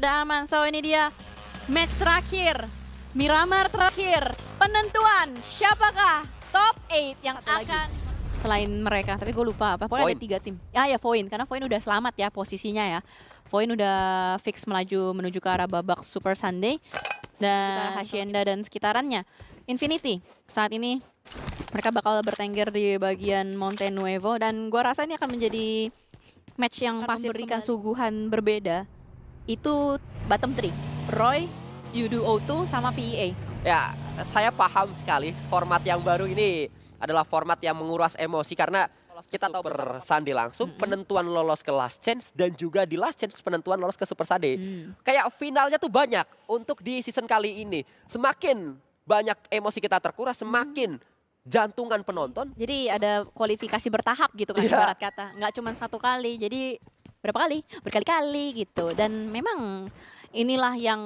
sudah aman. So ini dia match terakhir. Miramar terakhir. Penentuan siapakah top 8 yang Satu akan lagi. selain mereka. Tapi gue lupa apa. Pokoknya ada tiga tim. Ah ya Voin. Karena Voin udah selamat ya posisinya ya. Voin udah fix melaju menuju ke arah babak Super Sunday. Dan Hacienda dan sekitarannya. Infinity saat ini mereka bakal bertengger di bagian Monte Nuevo. Dan gue rasa ini akan menjadi match yang akan pasti memberikan suguhan berbeda itu bottom three. Roy, do O2 sama PEA. Ya, saya paham sekali format yang baru ini adalah format yang menguras emosi karena kita tahu Super Sunday langsung penentuan lolos ke last chance dan juga di last chance penentuan lolos ke Super Sunday. Mm. Kayak finalnya tuh banyak untuk di season kali ini. Semakin banyak emosi kita terkuras, semakin jantungan penonton. Jadi ada kualifikasi bertahap gitu kan yeah. ibarat kata. Nggak cuma satu kali. Jadi berapa kali berkali-kali gitu dan memang inilah yang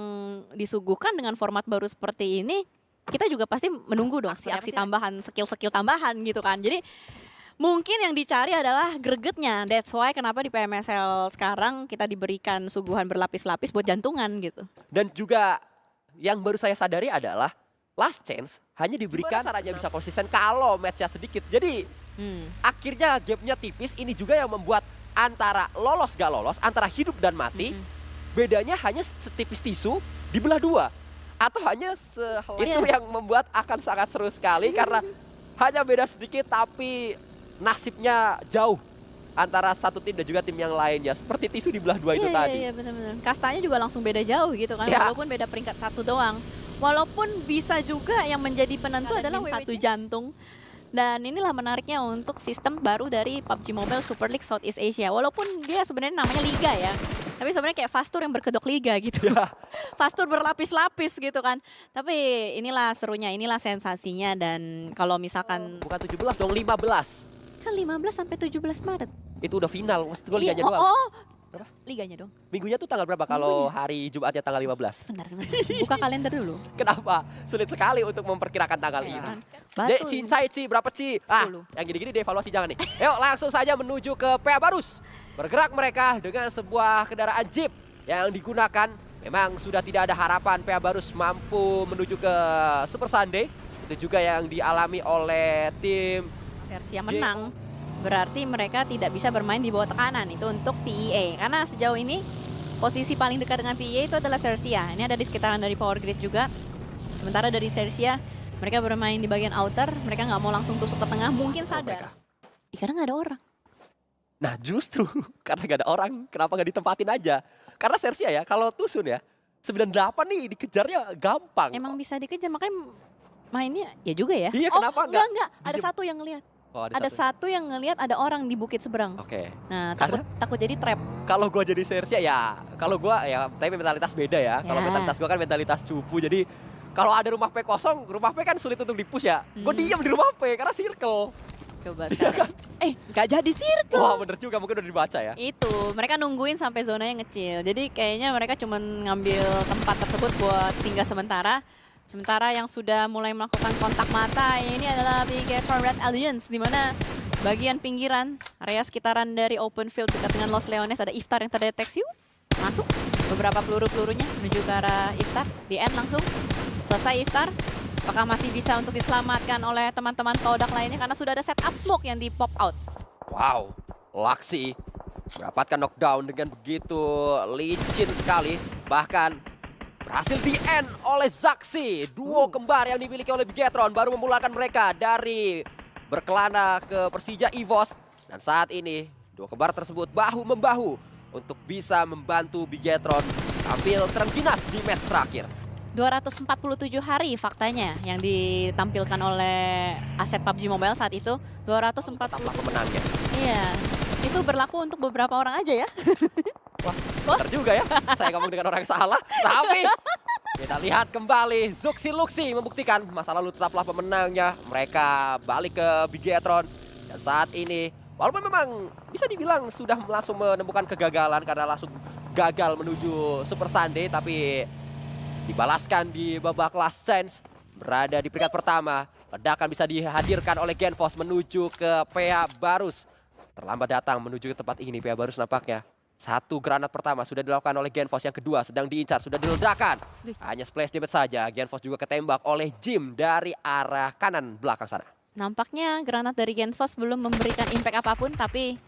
disuguhkan dengan format baru seperti ini kita juga pasti menunggu dong si aksi tambahan skill-skill tambahan gitu kan jadi mungkin yang dicari adalah gregetnya. That's why kenapa di PMSL sekarang kita diberikan suguhan berlapis-lapis buat jantungan gitu. Dan juga yang baru saya sadari adalah last chance hanya diberikan Gimana caranya bisa konsisten kalau matchnya sedikit. Jadi hmm. akhirnya gapnya tipis ini juga yang membuat antara lolos gak lolos, antara hidup dan mati, mm -hmm. bedanya hanya setipis tisu dibelah dua. Atau hanya sehelai iya. yeah. itu yang membuat akan sangat seru sekali karena hanya beda sedikit tapi nasibnya jauh antara satu tim dan juga tim yang lain ya seperti tisu di belah dua yeah, itu yeah, iya, tadi. Iya yeah, benar-benar. Kastanya juga langsung beda jauh gitu kan yeah. walaupun beda peringkat satu doang. Walaupun bisa juga yang menjadi penentu Kalian adalah satu jantung. Dan inilah menariknya untuk sistem baru dari PUBG Mobile Super League Southeast Asia. Walaupun dia sebenarnya namanya liga ya. Tapi sebenarnya kayak fastur yang berkedok liga gitu. Yeah. fast berlapis-lapis gitu kan. Tapi inilah serunya, inilah sensasinya dan kalau misalkan bukan 17 dong 15. Kan 15 sampai 17 Maret. Itu udah final, maksud gue liganya oh, Oh, berapa? Liganya dong. Minggunya tuh tanggal berapa kalau hari Jumatnya tanggal 15? Sebentar, sebentar. Buka kalender dulu. Kenapa? Sulit sekali untuk memperkirakan tanggal iya. ini. Dek, cincai, ci, berapa, ci? Ah, yang gini-gini deh evaluasi jangan nih. Yuk, langsung saja menuju ke PA Barus. Bergerak mereka dengan sebuah kendaraan jeep yang digunakan. Memang sudah tidak ada harapan PA Barus mampu menuju ke Super Sunday. Itu juga yang dialami oleh tim... Versi yang menang berarti mereka tidak bisa bermain di bawah tekanan itu untuk PEA karena sejauh ini posisi paling dekat dengan PEA itu adalah Sersia ini ada di sekitaran dari Power Grid juga sementara dari Sersia mereka bermain di bagian outer mereka nggak mau langsung tusuk ke tengah mungkin sadar oh, karena nggak ada orang nah justru karena nggak ada orang kenapa nggak ditempatin aja karena Sersia ya kalau Tusun ya 98 nih dikejarnya gampang emang bisa dikejar makanya mainnya ya juga ya iya oh, kenapa enggak enggak, enggak. ada satu yang ngelihat Oh, ada, ada satu, satu yang ngelihat ada orang di bukit seberang. Oke. Okay. Nah, takut Karena, takut jadi trap. Kalau gua jadi Sersia ya, ya, kalau gua ya tapi mentalitas beda ya. Kalau Kalau ya. mentalitas gua kan mentalitas cupu. Jadi kalau ada rumah P kosong, rumah P kan sulit untuk dipus ya. Hmm. Gue diam di rumah P karena circle. Coba iya sekarang. kan? Eh, gak jadi circle. Wah, bener juga. Mungkin udah dibaca ya. Itu, mereka nungguin sampai zonanya ngecil. Jadi kayaknya mereka cuma ngambil tempat tersebut buat singgah sementara. Sementara yang sudah mulai melakukan kontak mata ini adalah Big from Red Alliance di mana bagian pinggiran area sekitaran dari open field dekat dengan Los Leones ada Iftar yang terdeteksi. Masuk beberapa peluru-pelurunya menuju ke arah Iftar. Di end langsung selesai Iftar. Apakah masih bisa untuk diselamatkan oleh teman-teman Todak lainnya karena sudah ada setup smoke yang di pop out. Wow, Laksi mendapatkan knockdown dengan begitu licin sekali. Bahkan Berhasil di end oleh Zaksi, Duo hmm. kembar yang dimiliki oleh Bigetron baru memulakan mereka dari berkelana ke Persija Evos. Dan saat ini dua kembar tersebut bahu-membahu untuk bisa membantu Bigetron tampil terengginas di match terakhir. 247 hari faktanya yang ditampilkan oleh aset PUBG Mobile saat itu 240 kemenangnya. Iya. Itu berlaku untuk beberapa orang aja ya. Wah, benar juga ya. Saya ngomong dengan orang salah, tapi kita lihat kembali. Zuxi Luxi membuktikan masa lalu tetaplah pemenangnya. Mereka balik ke Bigetron. Dan saat ini, walaupun memang bisa dibilang sudah langsung menemukan kegagalan karena langsung gagal menuju Super Sunday. Tapi dibalaskan di babak last chance. Berada di peringkat pertama. Ledakan bisa dihadirkan oleh Genfos menuju ke Pea Barus. Terlambat datang menuju ke tempat ini Pea Barus nampaknya. Satu granat pertama sudah dilakukan oleh Genfos. Yang kedua sedang diincar, sudah diledakan. Hanya splash damage saja. Genfos juga ketembak oleh Jim dari arah kanan belakang sana. Nampaknya granat dari Genfos belum memberikan impact apapun, tapi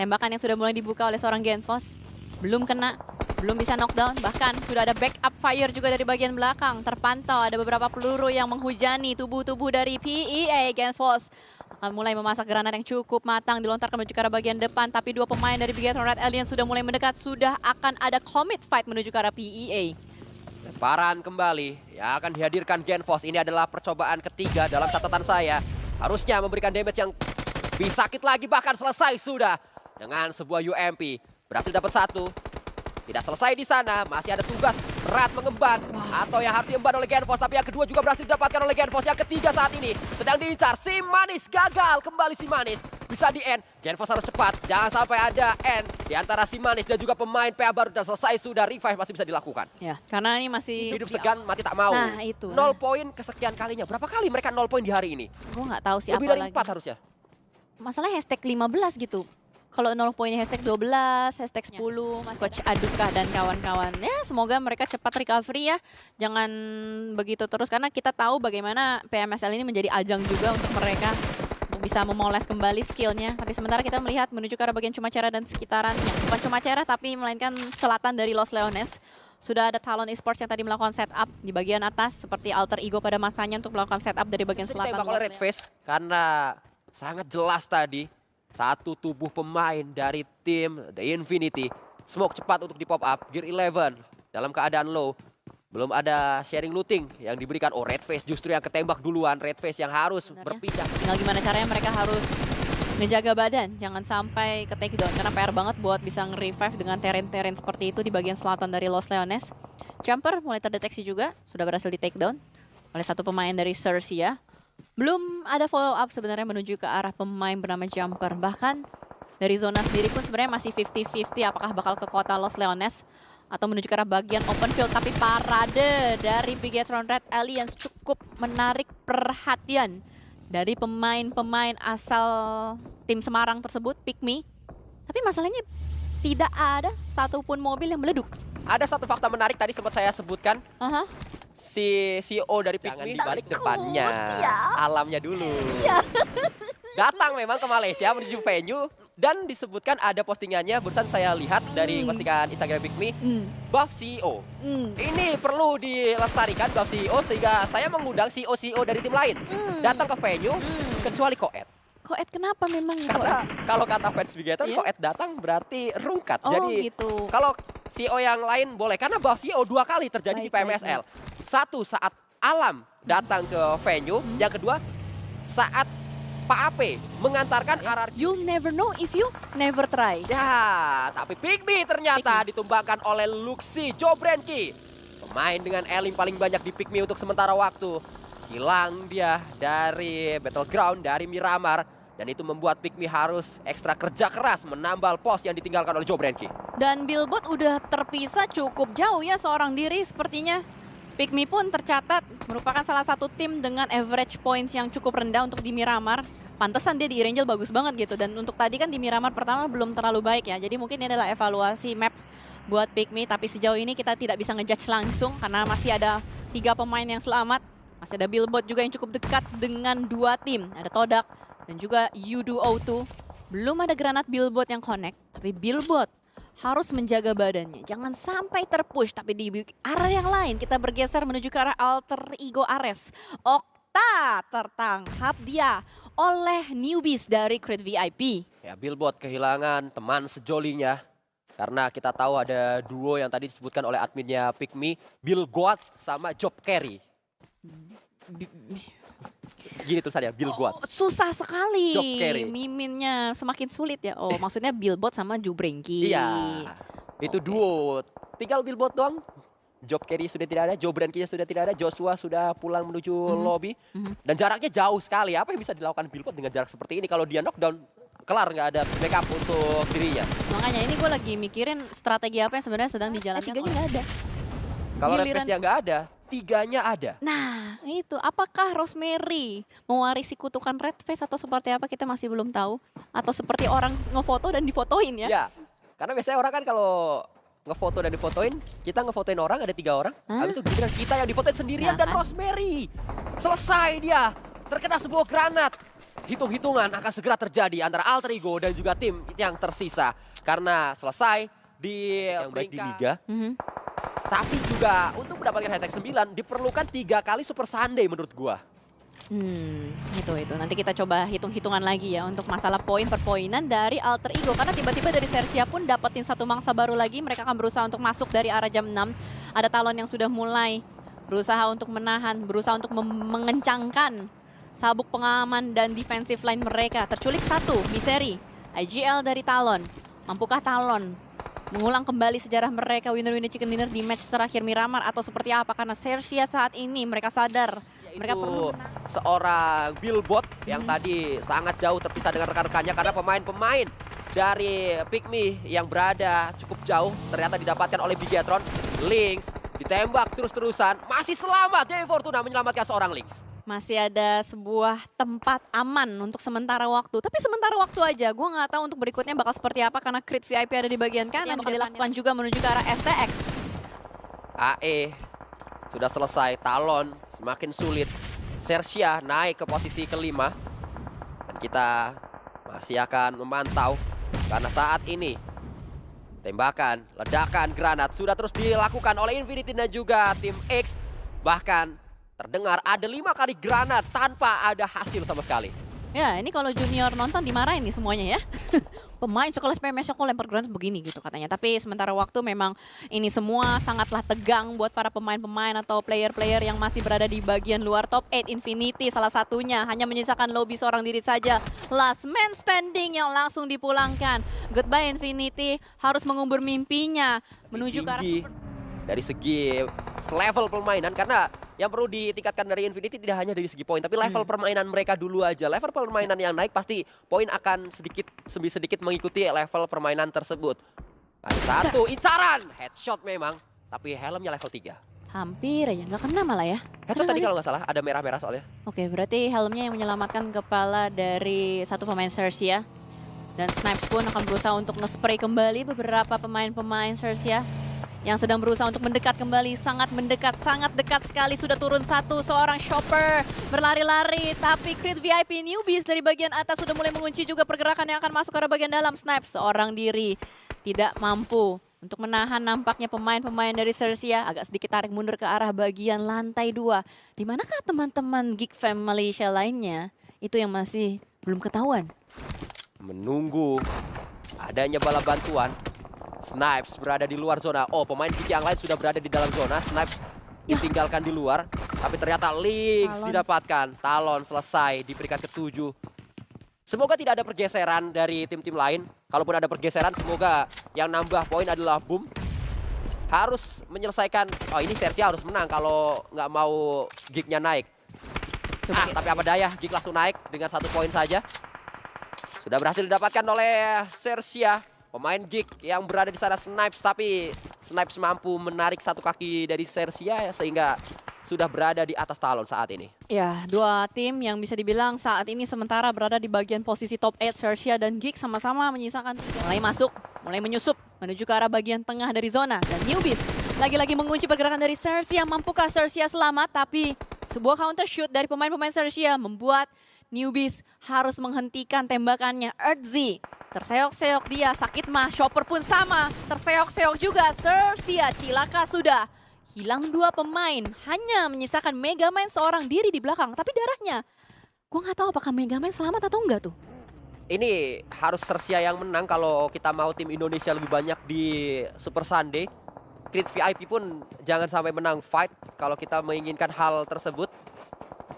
tembakan yang sudah mulai dibuka oleh seorang Genfos belum kena, belum bisa knockdown. Bahkan sudah ada backup fire juga dari bagian belakang. Terpantau ada beberapa peluru yang menghujani tubuh-tubuh dari PEA Genfos akan mulai memasak granat yang cukup matang dilontarkan menuju ke arah bagian depan tapi dua pemain dari Bigetron Red Alien sudah mulai mendekat sudah akan ada commit fight menuju ke arah PEA. Lemparan kembali yang akan dihadirkan Genfos ini adalah percobaan ketiga dalam catatan saya. Harusnya memberikan damage yang lebih sakit lagi bahkan selesai sudah dengan sebuah UMP. Berhasil dapat satu, tidak selesai di sana, masih ada tugas berat mengemban atau yang harus diemban oleh Genfos. Tapi yang kedua juga berhasil didapatkan oleh Genfos. Yang ketiga saat ini sedang diincar. Si Manis gagal, kembali si Manis. Bisa di end, Genfos harus cepat. Jangan sampai ada end di antara si Manis dan juga pemain PA baru. Dan selesai sudah, revive masih bisa dilakukan. Ya, karena ini masih... Hidup ya. segan, mati tak mau. Nah, itu. Nol poin kesekian kalinya. Berapa kali mereka nol poin di hari ini? Gue nggak tahu sih Lebih apa dari lagi. harusnya masalah hashtag 15 gitu. Kalau nol poinnya hashtag 12, hashtag 10, ya. Mas Coach Aduka dan kawan-kawannya. Semoga mereka cepat recovery ya. Jangan begitu terus karena kita tahu bagaimana PMSL ini menjadi ajang juga untuk mereka bisa memoles kembali skillnya. Tapi sementara kita melihat menuju ke arah bagian Cumacera dan sekitarannya. Bukan Cumacera tapi melainkan selatan dari Los Leones. Sudah ada Talon Esports yang tadi melakukan setup di bagian atas seperti Alter Ego pada masanya untuk melakukan setup dari bagian selatan. Kita red face karena sangat jelas tadi satu tubuh pemain dari tim The Infinity. Smoke cepat untuk di pop up. Gear 11 dalam keadaan low. Belum ada sharing looting yang diberikan. Oh, Red Face justru yang ketembak duluan. Red Face yang harus berpijak berpindah. Tinggal gimana caranya mereka harus menjaga badan. Jangan sampai ke take down. Karena PR banget buat bisa nge-revive dengan teren-teren seperti itu di bagian selatan dari Los Leones. Jumper mulai terdeteksi juga. Sudah berhasil di take down oleh satu pemain dari Cersia belum ada follow up sebenarnya menuju ke arah pemain bernama Jumper. Bahkan dari zona sendiri pun sebenarnya masih 50-50 apakah bakal ke kota Los Leones atau menuju ke arah bagian open field. Tapi parade dari Bigetron Red Alliance cukup menarik perhatian dari pemain-pemain asal tim Semarang tersebut, Pikmi. Tapi masalahnya tidak ada satupun mobil yang meleduk ada satu fakta menarik tadi sempat saya sebutkan. Uh -huh. Si CEO dari Pikmin dibalik depannya. Ya. Alamnya dulu. Ya. Datang memang ke Malaysia menuju venue dan disebutkan ada postingannya barusan saya lihat dari hmm. postingan Instagram Pikmi mm. buff CEO. Mm. Ini perlu dilestarikan buff CEO sehingga saya mengundang CEO e CEO dari tim lain mm. datang ke venue mm. kecuali Koet. Koet kenapa memang? Ya, karena kalau kata fans Bigaton, yeah. Koet datang berarti rungkat. Oh, Jadi gitu. kalau CEO yang lain boleh. Karena bahwa CEO dua kali terjadi baik, di PMSL. Baik, Satu saat Alam datang ke venue. Hmm. Yang kedua saat Pak Ape mengantarkan ya. RRQ. You never know if you never try. Ya, tapi Pigby ternyata ditumbangkan oleh Luxi Jobrenki. Pemain dengan elim paling banyak di Pigmy untuk sementara waktu. Hilang dia dari battleground, dari Miramar dan itu membuat Pikmi harus ekstra kerja keras menambal pos yang ditinggalkan oleh Joe Branky. Dan Billboard udah terpisah cukup jauh ya seorang diri sepertinya. Pikmi pun tercatat merupakan salah satu tim dengan average points yang cukup rendah untuk di Miramar. Pantesan dia di Irangel bagus banget gitu. Dan untuk tadi kan di Miramar pertama belum terlalu baik ya. Jadi mungkin ini adalah evaluasi map buat Pikmi. Tapi sejauh ini kita tidak bisa ngejudge langsung karena masih ada tiga pemain yang selamat. Masih ada Billboard juga yang cukup dekat dengan dua tim. Ada Todak, dan juga Yudu O2. Belum ada granat billboard yang connect, tapi billboard harus menjaga badannya. Jangan sampai terpush, tapi di arah yang lain kita bergeser menuju ke arah alter ego Ares. Okta tertangkap dia oleh newbies dari Crit VIP. Ya, billboard kehilangan teman sejolinya. Karena kita tahu ada duo yang tadi disebutkan oleh adminnya Pikmi, Bill Goat sama Job Carry. Hmm. Gini tulisannya, Billboard. Oh, susah sekali. Job carry. Miminnya semakin sulit ya. Oh, maksudnya Billboard sama Jubrengki. Iya. Itu okay. duo. Tinggal Billboard doang. Job carry sudah tidak ada, Job Brankinya sudah tidak ada, Joshua sudah pulang menuju mm -hmm. lobby. Mm -hmm. Dan jaraknya jauh sekali. Apa yang bisa dilakukan Billboard dengan jarak seperti ini? Kalau dia knockdown, kelar nggak ada backup untuk dirinya. Makanya ini gue lagi mikirin strategi apa yang sebenarnya sedang dijalankan. Eh, nggak ada. Kalau refresnya nggak ada, Tiganya ada. Nah, itu apakah Rosemary mewarisi kutukan red face atau seperti apa kita masih belum tahu atau seperti orang ngefoto dan difotoin ya? Ya. Karena biasanya orang kan kalau ngefoto dan difotoin, kita ngefotoin orang ada tiga orang, Hah? habis itu giliran kita yang difotoin sendirian nah, dan kan? Rosemary. Selesai dia, terkena sebuah granat. Hitung-hitungan akan segera terjadi antara alter ego dan juga tim yang tersisa. Karena selesai di yang baik di liga, mm -hmm tapi juga untuk mendapatkan hashtag 9 diperlukan tiga kali Super Sunday menurut gua. Hmm, itu itu. Nanti kita coba hitung-hitungan lagi ya untuk masalah poin per poinan dari Alter Ego. Karena tiba-tiba dari Sersia pun dapetin satu mangsa baru lagi. Mereka akan berusaha untuk masuk dari arah jam 6. Ada Talon yang sudah mulai berusaha untuk menahan, berusaha untuk mengencangkan sabuk pengaman dan defensive line mereka. Terculik satu, miseri IGL dari Talon. Mampukah Talon mengulang kembali sejarah mereka winner-winner chicken dinner di match terakhir Miramar atau seperti apa karena Sersia saat ini mereka sadar Yaitu mereka perlu seorang billboard yang hmm. tadi sangat jauh terpisah dengan rekan-rekannya karena pemain-pemain dari Pikmi yang berada cukup jauh ternyata didapatkan oleh Bigatron Links ditembak terus-terusan masih selamat Dewi Fortuna menyelamatkan seorang Links masih ada sebuah tempat aman untuk sementara waktu. Tapi sementara waktu aja, gue nggak tahu untuk berikutnya bakal seperti apa karena crit VIP ada di bagian kanan. Yang bakal dilakukan juga menuju ke arah STX. AE sudah selesai, Talon semakin sulit. Sersia naik ke posisi kelima. Dan kita masih akan memantau karena saat ini tembakan, ledakan, granat sudah terus dilakukan oleh Infinity dan juga tim X. Bahkan Terdengar ada lima kali granat tanpa ada hasil sama sekali. Ya, ini kalau junior nonton dimarahin nih semuanya ya. Pemain sekolah PMS kok lempar granat begini gitu katanya. Tapi sementara waktu memang ini semua sangatlah tegang buat para pemain-pemain atau player-player yang masih berada di bagian luar top 8 Infinity salah satunya. Hanya menyisakan lobby seorang diri saja. Last man standing yang langsung dipulangkan. Goodbye Infinity harus mengubur mimpinya menuju ke arah dari segi level permainan karena yang perlu ditingkatkan dari Infinity tidak hanya dari segi poin tapi hmm. level hmm. permainan mereka dulu aja. Level permainan yang naik pasti poin akan sedikit demi sedikit mengikuti level permainan tersebut. Ada satu incaran, headshot memang, tapi helmnya level 3. Hampir ya nggak kena malah ya. Headshot tadi kalau nggak salah ada merah-merah soalnya. Oke, berarti helmnya yang menyelamatkan kepala dari satu pemain Cersei ya. Dan Snipes pun akan berusaha untuk nge-spray kembali beberapa pemain-pemain Cersei ya yang sedang berusaha untuk mendekat kembali. Sangat mendekat, sangat dekat sekali. Sudah turun satu, seorang shopper berlari-lari. Tapi Crit VIP newbies dari bagian atas sudah mulai mengunci juga pergerakan yang akan masuk ke arah bagian dalam. Snipe seorang diri tidak mampu untuk menahan nampaknya pemain-pemain dari Sersia agak sedikit tarik mundur ke arah bagian lantai dua. Di manakah teman-teman Geek Fam Malaysia lainnya? Itu yang masih belum ketahuan. Menunggu adanya bala bantuan Snipes berada di luar zona. Oh, pemain Vicky yang lain sudah berada di dalam zona. Snipes ditinggalkan di luar. Tapi ternyata Lynx didapatkan. Talon selesai di peringkat ketujuh. Semoga tidak ada pergeseran dari tim-tim lain. Kalaupun ada pergeseran, semoga yang nambah poin adalah Boom. Harus menyelesaikan, oh ini Sersia harus menang kalau nggak mau gignya naik. Ah, tapi apa daya, gig langsung naik dengan satu poin saja. Sudah berhasil didapatkan oleh Sersia. Pemain Gig yang berada di sana Snipes tapi Snipes mampu menarik satu kaki dari Sersia sehingga sudah berada di atas talon saat ini. Ya, dua tim yang bisa dibilang saat ini sementara berada di bagian posisi top 8 Sersia dan Gig sama-sama menyisakan mulai masuk, mulai menyusup menuju ke arah bagian tengah dari zona dan Newbies lagi-lagi mengunci pergerakan dari Sersia. Mampukah Sersia selamat? Tapi sebuah counter shoot dari pemain-pemain Sersia membuat Newbies harus menghentikan tembakannya. Earthzy Terseok-seok dia, sakit mah. shopper pun sama. Terseok-seok juga. Sersia cilaka sudah. Hilang dua pemain. Hanya menyisakan Mega Man seorang diri di belakang. Tapi darahnya. Gue nggak tahu apakah Mega Man selamat atau enggak tuh ini harus Sersia yang menang kalau kita mau tim Indonesia lebih banyak di Super Sunday. Crit VIP pun jangan sampai menang fight kalau kita menginginkan hal tersebut.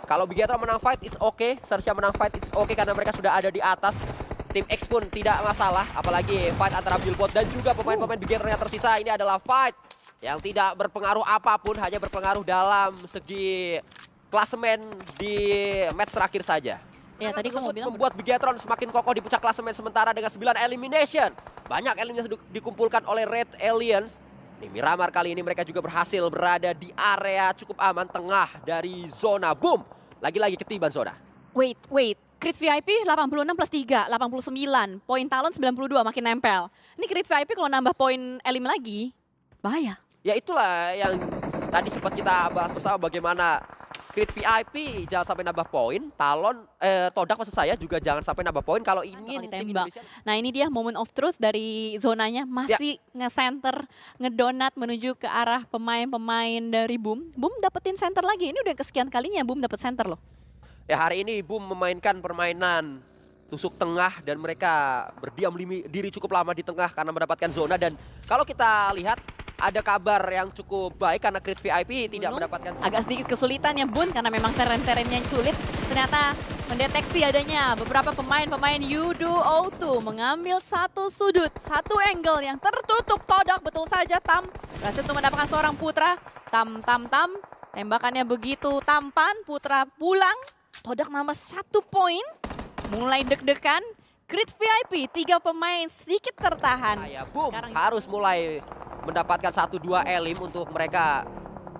Kalau Bigetra menang fight, it's okay. Sersia menang fight, it's okay karena mereka sudah ada di atas tim X pun tidak masalah. Apalagi fight antara Billboard dan juga pemain-pemain beginner yang tersisa. Ini adalah fight yang tidak berpengaruh apapun. Hanya berpengaruh dalam segi klasemen di match terakhir saja. Ya, tadi gue mau bilang membuat Bigatron semakin kokoh di puncak klasemen sementara dengan 9 elimination. Banyak elimination dikumpulkan oleh Red Aliens. Di Miramar kali ini mereka juga berhasil berada di area cukup aman tengah dari zona boom. Lagi-lagi ketiban zona. Wait, wait. Crit VIP 86 plus 3, 89. Poin talon 92 makin nempel. Ini Crit VIP kalau nambah poin Elim lagi, bahaya. Ya itulah yang tadi sempat kita bahas bersama bagaimana Crit VIP jangan sampai nambah poin, talon eh, todak maksud saya juga jangan sampai nambah poin kalau ingin tim Indonesia. Nah, ini dia moment of truth dari zonanya masih ya. nge-center, ngedonat menuju ke arah pemain-pemain dari Boom. Boom dapetin center lagi. Ini udah kesekian kalinya Boom dapet center loh. Ya hari ini Ibu memainkan permainan tusuk tengah dan mereka berdiam diri cukup lama di tengah karena mendapatkan zona dan kalau kita lihat ada kabar yang cukup baik karena Crit VIP Gunung. tidak mendapatkan agak sedikit kesulitan ya Bun karena memang teren-terennya sulit ternyata mendeteksi adanya beberapa pemain-pemain Yudo O2 mengambil satu sudut satu angle yang tertutup todak betul saja Tam berhasil untuk mendapatkan seorang putra Tam Tam Tam tembakannya begitu tampan putra pulang Todak nama satu poin, mulai deg-degan. Grid VIP, tiga pemain sedikit tertahan. Ayo, ah, ya, boom. Sekarang... Harus mulai mendapatkan satu dua elim untuk mereka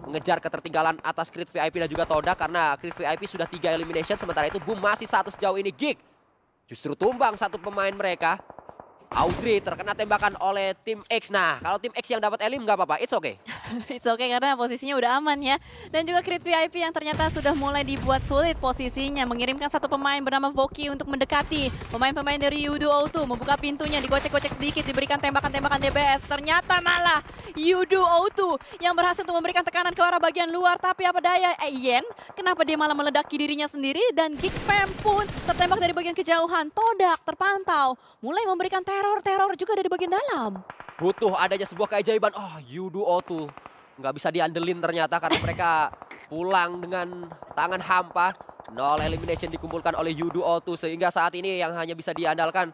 mengejar ketertinggalan atas krit VIP dan juga Todak karena krit VIP sudah tiga elimination sementara itu Boom masih satu sejauh ini Gig justru tumbang satu pemain mereka Audrey terkena tembakan oleh tim X. Nah, kalau tim X yang dapat Elim nggak apa-apa, it's okay. it's okay karena posisinya udah aman ya. Dan juga Crit VIP yang ternyata sudah mulai dibuat sulit posisinya. Mengirimkan satu pemain bernama Voki untuk mendekati. Pemain-pemain dari Yudo o membuka pintunya, digocek-gocek sedikit, diberikan tembakan-tembakan DBS. Ternyata malah Yudo o yang berhasil untuk memberikan tekanan ke arah bagian luar. Tapi apa daya, eh, Yen, kenapa dia malah meledaki dirinya sendiri? Dan Geek Pam pun tertembak dari bagian kejauhan. Todak terpantau, mulai memberikan teror teror-teror juga dari bagian dalam. Butuh adanya sebuah keajaiban. Oh, ah, Yudu Otu nggak bisa diandelin ternyata karena mereka pulang dengan tangan hampa. Nol elimination dikumpulkan oleh Yudu Otu sehingga saat ini yang hanya bisa diandalkan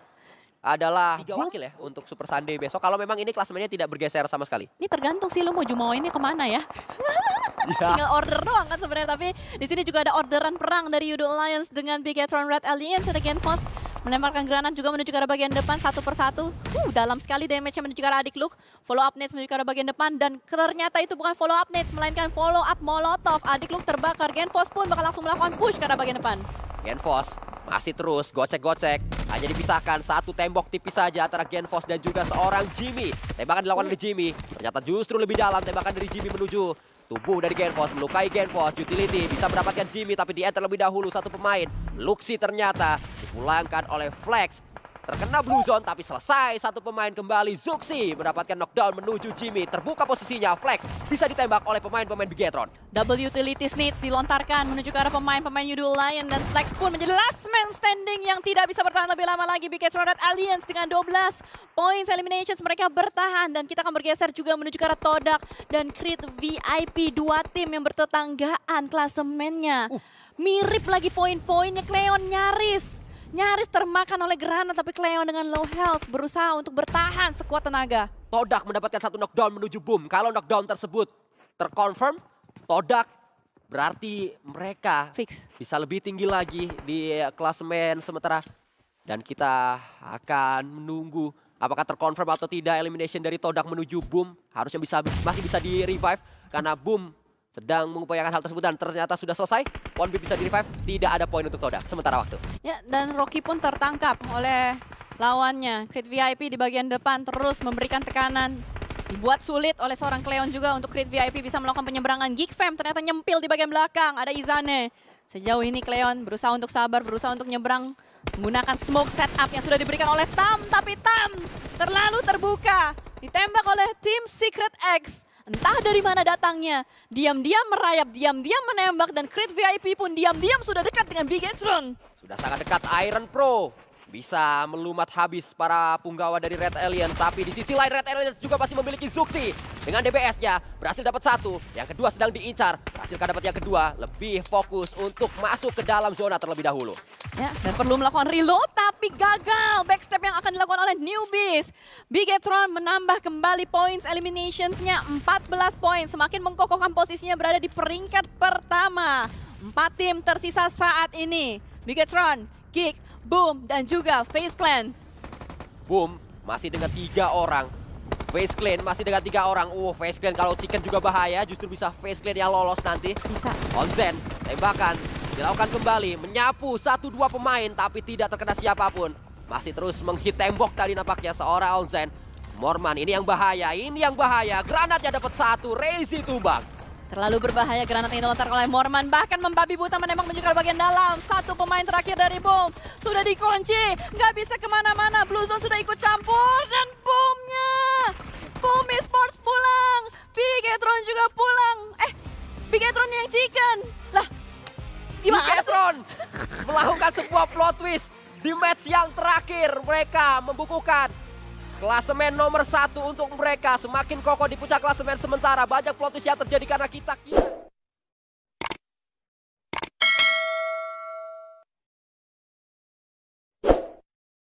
adalah tiga wakil ya untuk Super Sunday besok. Kalau memang ini klasemennya tidak bergeser sama sekali. Ini tergantung sih lu mau Jumawa ini kemana ya. ya. Tinggal order doang kan sebenarnya. Tapi di sini juga ada orderan perang dari Yudu Alliance dengan Bigatron Red Alliance dan Fox Melemparkan granat juga menuju ke arah bagian depan satu persatu. Uh, dalam sekali damage-nya menuju ke arah adik Luke. Follow up Nets menuju ke arah bagian depan. Dan ternyata itu bukan follow up Nets, melainkan follow up Molotov. Adik Luke terbakar. Genfos pun bakal langsung melakukan push ke arah bagian depan. Genfos masih terus gocek-gocek. Hanya dipisahkan satu tembok tipis saja antara Genfos dan juga seorang Jimmy. Tembakan dilakukan dari Jimmy. Ternyata justru lebih dalam tembakan dari Jimmy menuju tubuh dari Genfos. Melukai Genfos. Utility bisa mendapatkan Jimmy tapi di terlebih dahulu satu pemain. Luxi ternyata dipulangkan oleh Flex. Terkena blue zone tapi selesai. Satu pemain kembali. Zuxi mendapatkan knockdown menuju Jimmy. Terbuka posisinya. Flex bisa ditembak oleh pemain-pemain Bigetron. Double utility needs dilontarkan menuju ke arah pemain-pemain Yudul Lion. Dan Flex pun menjadi last man standing yang tidak bisa bertahan lebih lama lagi. Bigetron Red Alliance dengan 12 points eliminations mereka bertahan. Dan kita akan bergeser juga menuju ke arah Todak dan Creed VIP. Dua tim yang bertetanggaan klasemennya. Uh. Mirip lagi poin-poinnya. Cleon nyaris nyaris termakan oleh Granat tapi Cleo dengan low health berusaha untuk bertahan sekuat tenaga. Todak mendapatkan satu knockdown menuju boom. Kalau knockdown tersebut terkonfirm, Todak berarti mereka Fix. bisa lebih tinggi lagi di klasemen sementara. Dan kita akan menunggu apakah terkonfirm atau tidak elimination dari Todak menuju boom. Harusnya bisa masih bisa di revive karena boom sedang mengupayakan hal tersebut dan ternyata sudah selesai. One b bisa di revive, tidak ada poin untuk Todak sementara waktu. Ya, dan Rocky pun tertangkap oleh lawannya. Crit VIP di bagian depan terus memberikan tekanan. Dibuat sulit oleh seorang Cleon juga untuk Crit VIP bisa melakukan penyeberangan. Geek Fam ternyata nyempil di bagian belakang, ada Izane. Sejauh ini Cleon berusaha untuk sabar, berusaha untuk nyebrang menggunakan smoke setup yang sudah diberikan oleh Tam, tapi Tam terlalu terbuka. Ditembak oleh tim Secret X Entah dari mana datangnya, diam-diam merayap, diam-diam menembak, dan Crit VIP pun diam-diam sudah dekat dengan Big Edron. Sudah sangat dekat Iron Pro bisa melumat habis para punggawa dari Red Alien, Tapi di sisi lain Red Alien juga masih memiliki Zuxi. Dengan dps nya berhasil dapat satu. Yang kedua sedang diincar. berhasil dapat yang kedua. Lebih fokus untuk masuk ke dalam zona terlebih dahulu. Ya, dan perlu melakukan reload tapi gagal. Backstep yang akan dilakukan oleh Newbies. Bigetron menambah kembali points eliminations-nya 14 poin. Semakin mengkokohkan posisinya berada di peringkat pertama. Empat tim tersisa saat ini. Bigetron Geek, Boom, dan juga Face Clan. Boom masih dengan tiga orang. Face Clan masih dengan tiga orang. Uh, Face Clan kalau chicken juga bahaya, justru bisa Face Clan yang lolos nanti. Bisa. Onsen, tembakan. Dilakukan kembali, menyapu satu dua pemain, tapi tidak terkena siapapun. Masih terus menghit tembok tadi nampaknya seorang Onsen. Morman, ini yang bahaya, ini yang bahaya. Granatnya dapat satu, Rezi tumbang. Terlalu berbahaya granat ini dilontar oleh Morman. Bahkan membabi buta menembak menuju bagian dalam. Satu pemain terakhir dari Boom. Sudah dikunci. Nggak bisa kemana-mana. Blue Zone sudah ikut campur. Dan Boomnya. Boom Esports pulang. Bigetron juga pulang. Eh, Bigetron yang chicken. Lah, gimana Bigetron melakukan sebuah plot twist. Di match yang terakhir mereka membukukan Klasemen nomor satu untuk mereka. Semakin kokoh di puncak klasemen sementara. Banyak plot yang terjadi karena kita... kita...